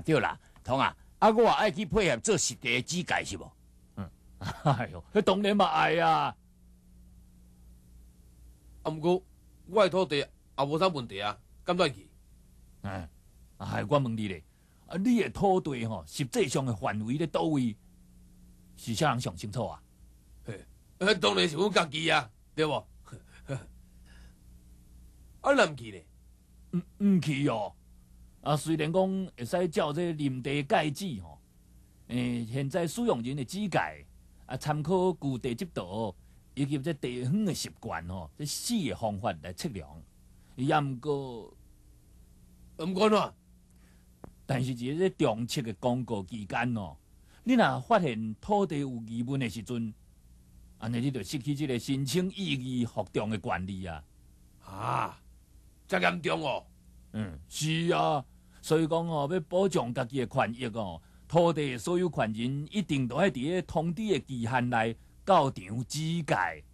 对啦，同啊，啊我爱去配合做实地机解是无？嗯，哎呦，迄当然嘛爱呀。啊毋过，我诶土地也无啥问题啊，今多去。哎，系我问你咧。啊，你诶土地吼，实际上的范围咧到位，是啥人想清楚啊？呵，当然是我家己啊，对不？啊，唔去咧，毋毋去哦。啊，虽然讲会使照这林地界址吼，诶，现在使用人的界，啊，参考旧地制度以及这地方的习惯吼，这四个方法来测量，也毋过毋过呢。但是一个重测的公告期间哦，你若发现土地有疑问的时阵，安尼你就失去这个申请异议合同的权利啊！啊，真严重哦！嗯，是啊。所以講哦，要保障家己嘅权益哦，土地所有权人一定都喺伫嘅通知嘅期限内到场資解。